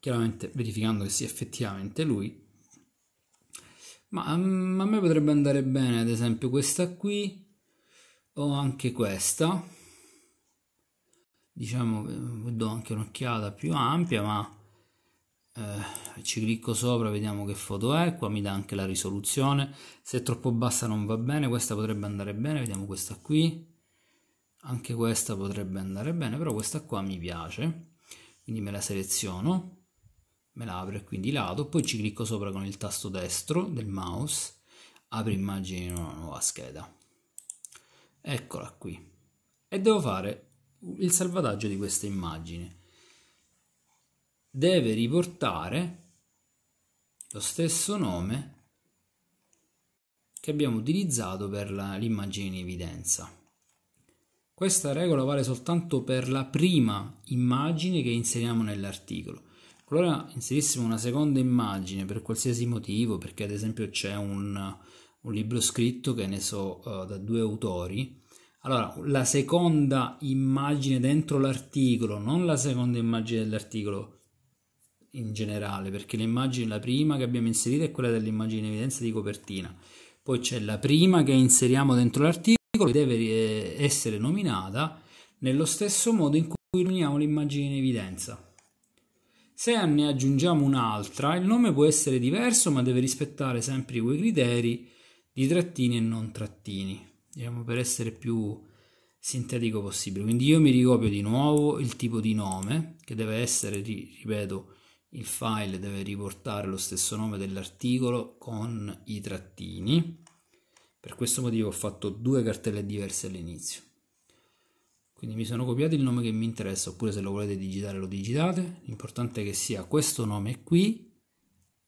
Speaker 1: chiaramente verificando che sia effettivamente lui, ma mm, a me potrebbe andare bene, ad esempio, questa qui o anche questa. Diciamo che mm, do anche un'occhiata più ampia, ma eh, ci clicco sopra, vediamo che foto è. Qua mi dà anche la risoluzione. Se è troppo bassa non va bene, questa potrebbe andare bene, vediamo questa qui. Anche questa potrebbe andare bene, però questa qua mi piace, quindi me la seleziono me la apro e quindi lato, poi ci clicco sopra con il tasto destro del mouse, apro immagine in una nuova scheda. Eccola qui. E devo fare il salvataggio di questa immagine. Deve riportare lo stesso nome che abbiamo utilizzato per l'immagine in evidenza. Questa regola vale soltanto per la prima immagine che inseriamo nell'articolo. Allora inserissimo una seconda immagine per qualsiasi motivo, perché ad esempio c'è un, un libro scritto che ne so uh, da due autori. Allora, la seconda immagine dentro l'articolo, non la seconda immagine dell'articolo in generale, perché l'immagine, la prima che abbiamo inserito è quella dell'immagine in evidenza di copertina. Poi c'è la prima che inseriamo dentro l'articolo e deve eh, essere nominata nello stesso modo in cui nominiamo l'immagine in evidenza. Se ne aggiungiamo un'altra, il nome può essere diverso ma deve rispettare sempre quei criteri di trattini e non trattini, diciamo per essere più sintetico possibile. Quindi io mi ricopio di nuovo il tipo di nome, che deve essere, ripeto, il file deve riportare lo stesso nome dell'articolo con i trattini. Per questo motivo ho fatto due cartelle diverse all'inizio. Quindi mi sono copiato il nome che mi interessa, oppure se lo volete digitare lo digitate. L'importante è che sia questo nome qui,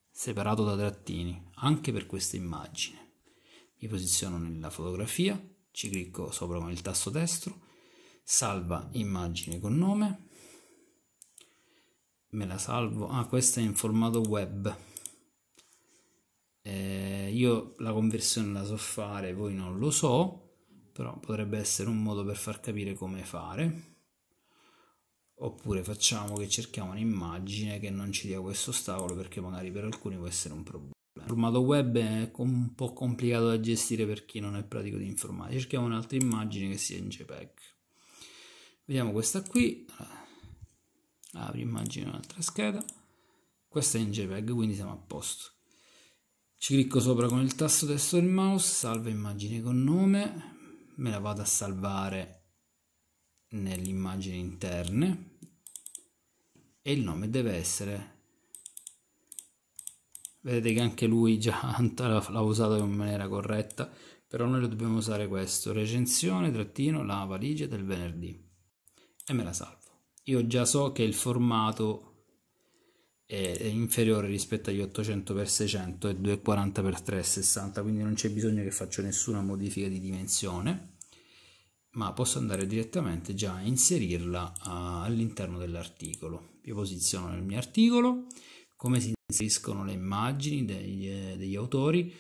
Speaker 1: separato da trattini, anche per questa immagine. Mi posiziono nella fotografia, ci clicco sopra con il tasto destro, salva immagine con nome, me la salvo, ah questa è in formato web, eh, io la conversione la so fare, voi non lo so, però potrebbe essere un modo per far capire come fare oppure facciamo che cerchiamo un'immagine che non ci dia questo ostacolo perché magari per alcuni può essere un problema il formato web è un po' complicato da gestire per chi non è pratico di informatica cerchiamo un'altra immagine che sia in JPEG vediamo questa qui apri immagine un'altra scheda questa è in JPEG quindi siamo a posto ci clicco sopra con il tasto destro del mouse salva immagine con nome me la vado a salvare nelle immagini interne e il nome deve essere vedete che anche lui già l'ha usato in maniera corretta però noi lo dobbiamo usare questo recensione trattino la valigia del venerdì e me la salvo io già so che il formato è, inferiore rispetto agli 800x600 e 240x360 quindi non c'è bisogno che faccio nessuna modifica di dimensione ma posso andare direttamente già a inserirla all'interno dell'articolo io posiziono nel mio articolo come si inseriscono le immagini degli, degli autori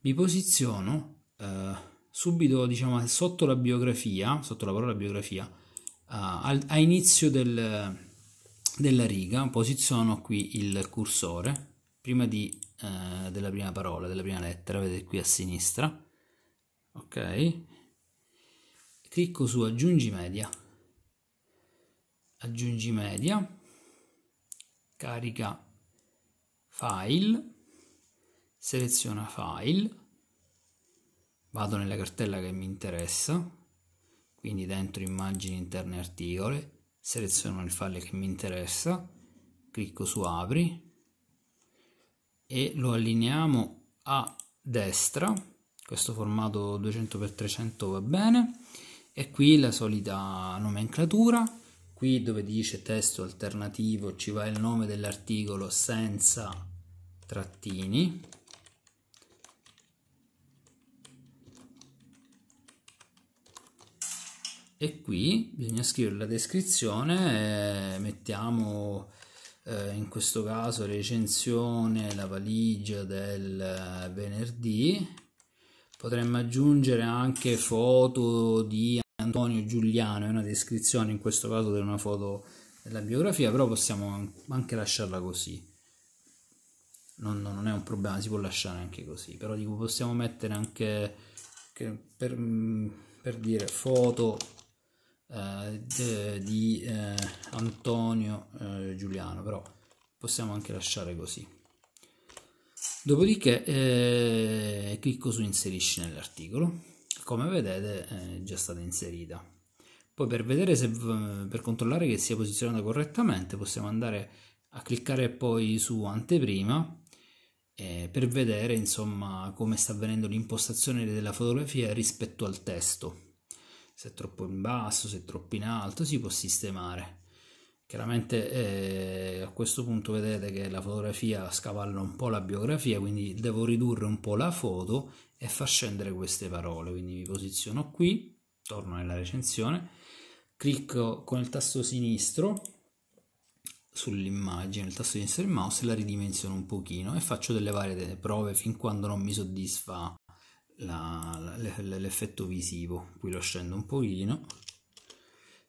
Speaker 1: mi posiziono eh, subito diciamo sotto la biografia sotto la parola biografia eh, a, a inizio del della riga posiziono qui il cursore prima di, eh, della prima parola, della prima lettera, vedete qui a sinistra, ok? Clicco su aggiungi media, aggiungi media, carica file, seleziona file, vado nella cartella che mi interessa, quindi dentro immagini interne articoli, seleziono il file che mi interessa, clicco su apri e lo allineiamo a destra, questo formato 200x300 va bene e qui la solita nomenclatura, qui dove dice testo alternativo ci va il nome dell'articolo senza trattini e qui bisogna scrivere la descrizione eh, mettiamo eh, in questo caso recensione la valigia del eh, venerdì potremmo aggiungere anche foto di Antonio Giuliano è una descrizione in questo caso di una foto della biografia però possiamo anche lasciarla così non, non, è un problema si può lasciare anche così però dico possiamo mettere anche per, mm, per dire foto eh, di eh, Antonio eh, Giuliano, però possiamo anche lasciare così. Dopodiché eh, clicco su inserisci nell'articolo, come vedete è già stata inserita. Poi per vedere se per controllare che sia posizionata correttamente possiamo andare a cliccare poi su anteprima eh, per vedere insomma come sta avvenendo l'impostazione della fotografia rispetto al testo se è troppo in basso, se è troppo in alto, si può sistemare. Chiaramente eh, a questo punto vedete che la fotografia scavalla un po' la biografia, quindi devo ridurre un po' la foto e far scendere queste parole. Quindi mi posiziono qui, torno nella recensione, clicco con il tasto sinistro sull'immagine, il tasto sinistro del mouse la ridimensiono un pochino e faccio delle varie prove fin quando non mi soddisfa la, la, l'effetto visivo qui lo scendo un pochino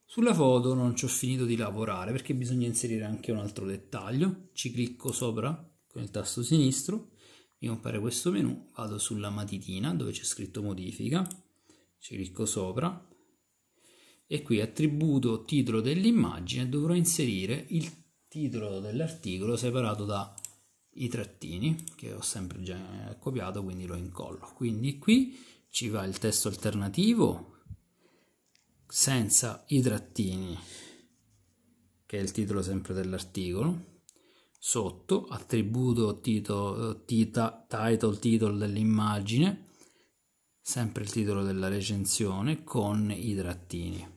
Speaker 1: sulla foto non ci ho finito di lavorare perché bisogna inserire anche un altro dettaglio ci clicco sopra con il tasto sinistro mi compare questo menu vado sulla matitina dove c'è scritto modifica ci clicco sopra e qui attributo titolo dell'immagine dovrò inserire il titolo dell'articolo separato da i trattini che ho sempre già copiato quindi lo incollo quindi qui ci va il testo alternativo senza i trattini che è il titolo sempre dell'articolo sotto attributo titolo, tita, title titolo dell'immagine sempre il titolo della recensione con i trattini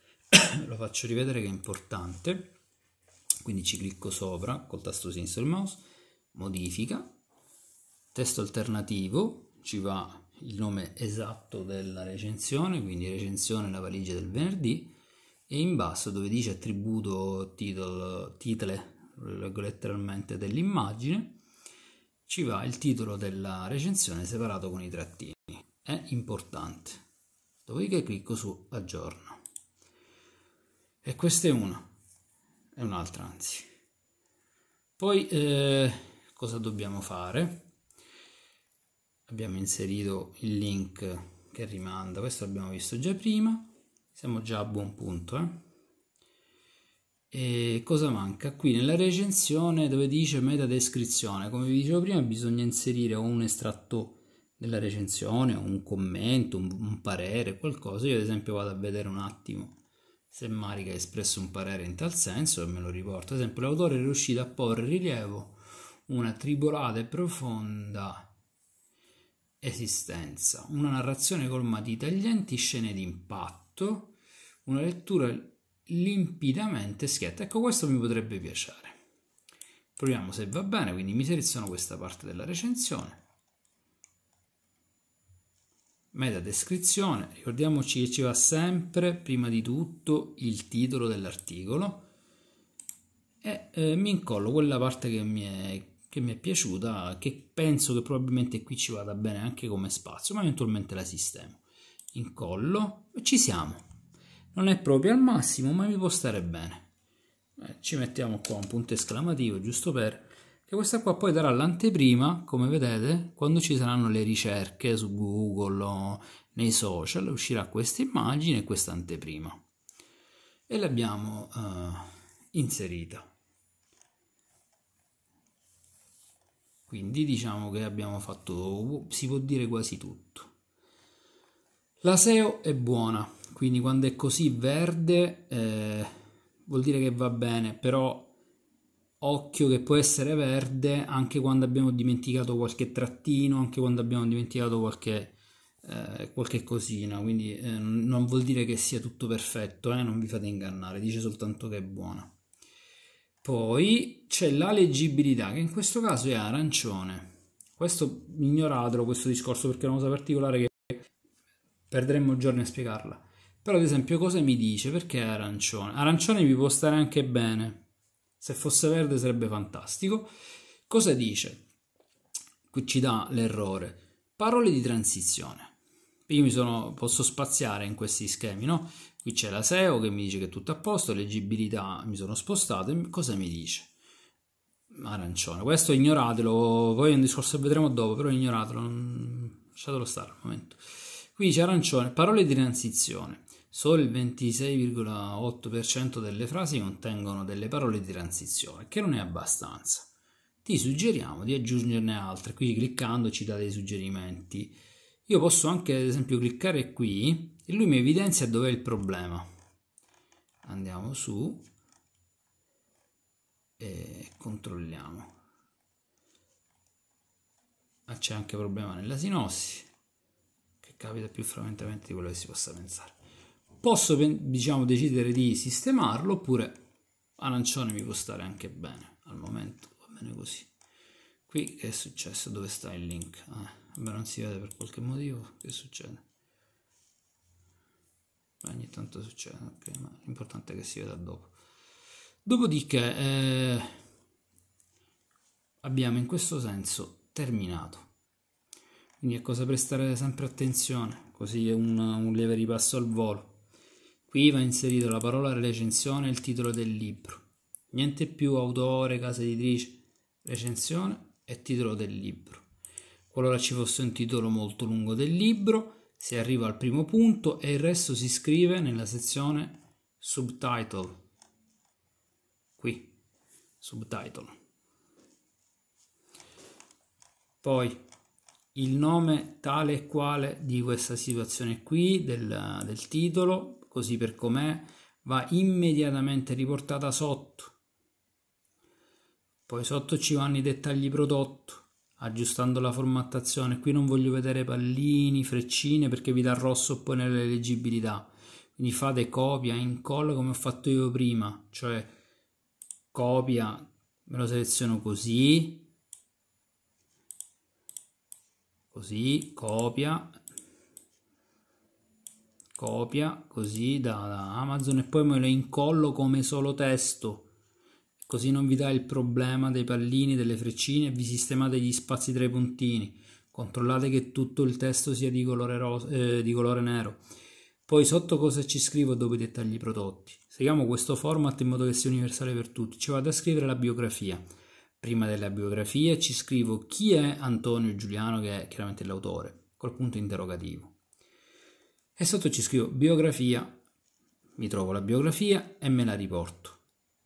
Speaker 1: lo faccio rivedere che è importante quindi ci clicco sopra col tasto sinistro del mouse modifica, testo alternativo, ci va il nome esatto della recensione, quindi recensione la valigia del venerdì, e in basso dove dice attributo titolo, titole, letteralmente dell'immagine, ci va il titolo della recensione separato con i trattini. È importante. Dopodiché clicco su aggiorno. E questa è una, è un'altra anzi. Poi eh, cosa dobbiamo fare? Abbiamo inserito il link che rimanda, questo l'abbiamo visto già prima, siamo già a buon punto. Eh? E cosa manca? Qui nella recensione dove dice meta descrizione, come vi dicevo prima, bisogna inserire un estratto della recensione, un commento, un, un parere, qualcosa. Io ad esempio vado a vedere un attimo se Marica ha espresso un parere in tal senso e me lo riporto. Ad esempio l'autore è riuscito a porre rilievo una tribolata e profonda esistenza, una narrazione colma di taglienti scene d'impatto, una lettura limpidamente schietta. Ecco, questo mi potrebbe piacere. Proviamo se va bene, quindi mi seleziono questa parte della recensione. Meta descrizione, ricordiamoci che ci va sempre prima di tutto il titolo dell'articolo e eh, mi incollo quella parte che mi è che mi è piaciuta, che penso che probabilmente qui ci vada bene anche come spazio, ma eventualmente la sistemo. Incollo e ci siamo. Non è proprio al massimo, ma mi può stare bene. Eh, ci mettiamo qua un punto esclamativo, giusto per... Che questa qua poi darà l'anteprima, come vedete, quando ci saranno le ricerche su Google o nei social, uscirà questa immagine e questa anteprima. E l'abbiamo eh, inserita. Quindi diciamo che abbiamo fatto, si può dire quasi tutto. La SEO è buona, quindi quando è così verde eh, vuol dire che va bene, però occhio che può essere verde anche quando abbiamo dimenticato qualche trattino, anche quando abbiamo dimenticato qualche, eh, qualche cosina, quindi eh, non vuol dire che sia tutto perfetto, eh, non vi fate ingannare, dice soltanto che è buona. Poi c'è la leggibilità, che in questo caso è arancione. Questo ignoratelo, questo discorso, perché è una cosa particolare che perderemmo giorni a spiegarla. Però ad esempio cosa mi dice? Perché è arancione? Arancione mi può stare anche bene. Se fosse verde sarebbe fantastico. Cosa dice? Qui ci dà l'errore. Parole di transizione. Io mi sono, posso spaziare in questi schemi, no? Qui c'è la SEO che mi dice che è tutto a posto, leggibilità mi sono spostato, cosa mi dice? Arancione, questo ignoratelo, poi è un discorso che vedremo dopo, però ignoratelo, non... lasciatelo stare un momento. Qui c'è arancione, parole di transizione. Solo il 26,8% delle frasi contengono delle parole di transizione, che non è abbastanza. Ti suggeriamo di aggiungerne altre, qui cliccando ci dà dei suggerimenti. Io posso anche, ad esempio, cliccare qui e lui mi evidenzia dove è il problema. Andiamo su e controlliamo. Ma ah, c'è anche problema nella sinossi, che capita più frequentemente di quello che si possa pensare. Posso diciamo decidere di sistemarlo oppure arancione mi può stare anche bene. Al momento va bene così. Qui che è successo? Dove sta il link? Ah, non si vede per qualche motivo. Che succede? ogni tanto succede, okay, ma l'importante è che si veda dopo. Dopodiché eh, abbiamo in questo senso terminato. Quindi è cosa prestare sempre attenzione, così è un, un lieve ripasso al volo. Qui va inserito la parola recensione e il titolo del libro. Niente più autore, casa editrice, recensione e titolo del libro. Qualora ci fosse un titolo molto lungo del libro, si arriva al primo punto e il resto si scrive nella sezione subtitle. Qui, subtitle. Poi il nome tale e quale di questa situazione qui, del, del titolo, così per com'è, va immediatamente riportata sotto. Poi sotto ci vanno i dettagli prodotto aggiustando la formattazione. Qui non voglio vedere pallini, freccine perché vi dà rosso poi nella leggibilità. Quindi fate copia, incolla come ho fatto io prima, cioè copia, me lo seleziono così, così, copia, copia, così da, da Amazon e poi me lo incollo come solo testo Così non vi dà il problema dei pallini, delle freccine e vi sistemate gli spazi tra i puntini. Controllate che tutto il testo sia di colore, rosa, eh, di colore nero. Poi sotto cosa ci scrivo dopo i dettagli prodotti. Seguiamo questo format in modo che sia universale per tutti. Ci vado a scrivere la biografia. Prima della biografia ci scrivo chi è Antonio Giuliano, che è chiaramente l'autore, col punto interrogativo. E sotto ci scrivo biografia, mi trovo la biografia e me la riporto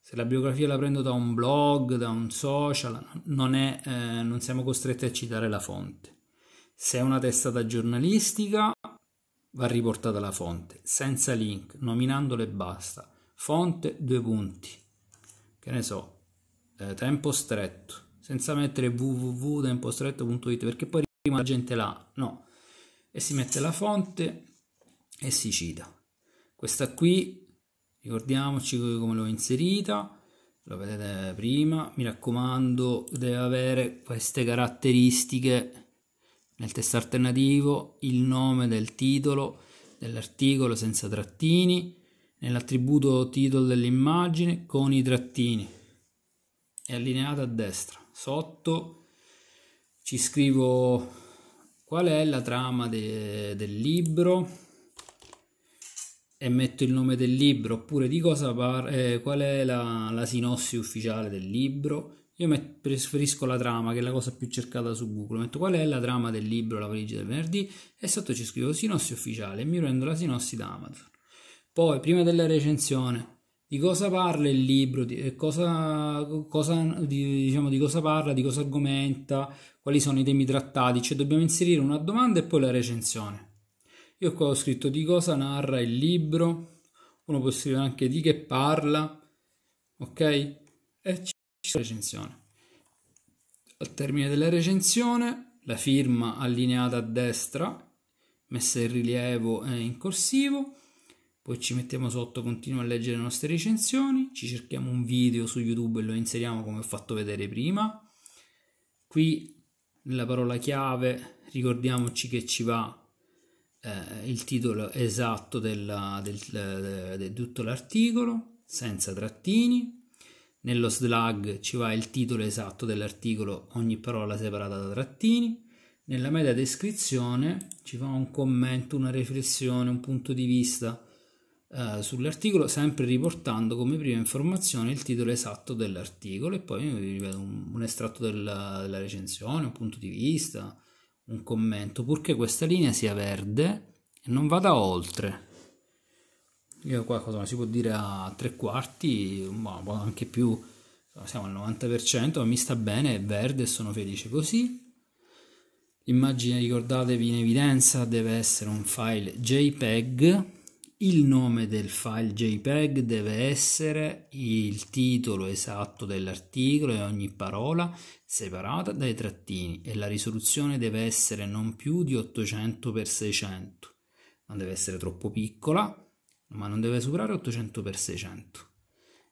Speaker 1: se la biografia la prendo da un blog, da un social, non, è, eh, non siamo costretti a citare la fonte. Se è una testata giornalistica, va riportata la fonte, senza link, nominandole basta. Fonte, due punti. Che ne so, eh, tempo stretto, senza mettere www.tempostretto.it perché poi prima la gente là, no. E si mette la fonte e si cita. Questa qui ricordiamoci come l'ho inserita lo vedete prima mi raccomando deve avere queste caratteristiche nel testo alternativo il nome del titolo dell'articolo senza trattini nell'attributo titolo dell'immagine con i trattini è allineata a destra sotto ci scrivo qual è la trama de del libro e metto il nome del libro oppure di cosa par- eh, qual è la, la, sinossi ufficiale del libro. Io met- preferisco la trama, che è la cosa più cercata su Google. Metto qual è la trama del libro La valigia del venerdì e sotto ci scrivo sinossi ufficiale e mi prendo la sinossi da Amazon. Poi, prima della recensione, di cosa parla il libro, di eh, cosa, cosa, di, diciamo, di cosa, parla, di cosa argomenta, quali sono i temi trattati, cioè dobbiamo inserire una domanda e poi la recensione. Io qua ho scritto di cosa narra il libro, uno può scrivere anche di che parla, ok? E c'è la recensione. Al termine della recensione, la firma allineata a destra, messa in rilievo e in corsivo, poi ci mettiamo sotto, continuo a leggere le nostre recensioni, ci cerchiamo un video su YouTube e lo inseriamo come ho fatto vedere prima. Qui nella parola chiave ricordiamoci che ci va eh, il titolo esatto della, del, del, eh, del, di tutto l'articolo, senza trattini. Nello slug ci va il titolo esatto dell'articolo, ogni parola separata da trattini. Nella meta descrizione ci fa un commento, una riflessione, un punto di vista eh, sull'articolo, sempre riportando come prima informazione il titolo esatto dell'articolo e poi un, un, estratto della, della recensione, un punto di vista, un commento, purché questa linea sia verde e non vada oltre. Io qua cosa si può dire a tre quarti, ma anche più, siamo al 90%, ma mi sta bene, è verde e sono felice così. L'immagine, ricordatevi in evidenza, deve essere un file JPEG il nome del file JPEG deve essere il titolo esatto dell'articolo e ogni parola separata dai trattini e la risoluzione deve essere non più di 800x600. Non deve essere troppo piccola, ma non deve superare 800x600.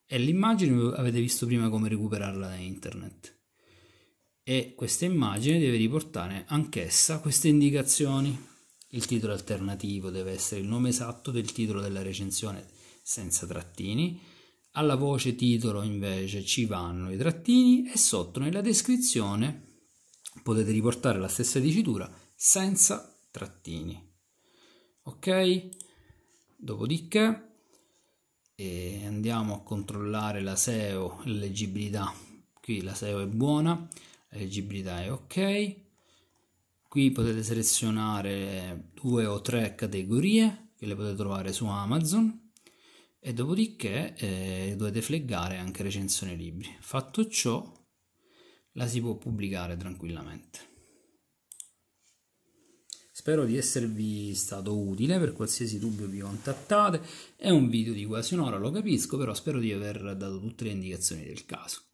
Speaker 1: E l'immagine avete visto prima come recuperarla da internet. E questa immagine deve riportare anch'essa queste indicazioni. Il titolo alternativo deve essere il nome esatto del titolo della recensione senza trattini. Alla voce titolo invece ci vanno i trattini e sotto nella descrizione potete riportare la stessa dicitura senza trattini. Ok? Dopodiché eh, andiamo a controllare la SEO, la leggibilità. Qui la SEO è buona, la leggibilità è ok qui potete selezionare due o tre categorie che le potete trovare su Amazon e dopodiché eh, dovete fleggare anche recensione libri. Fatto ciò la si può pubblicare tranquillamente. Spero di esservi stato utile, per qualsiasi dubbio vi contattate, è un video di quasi un'ora, lo capisco, però spero di aver dato tutte le indicazioni del caso.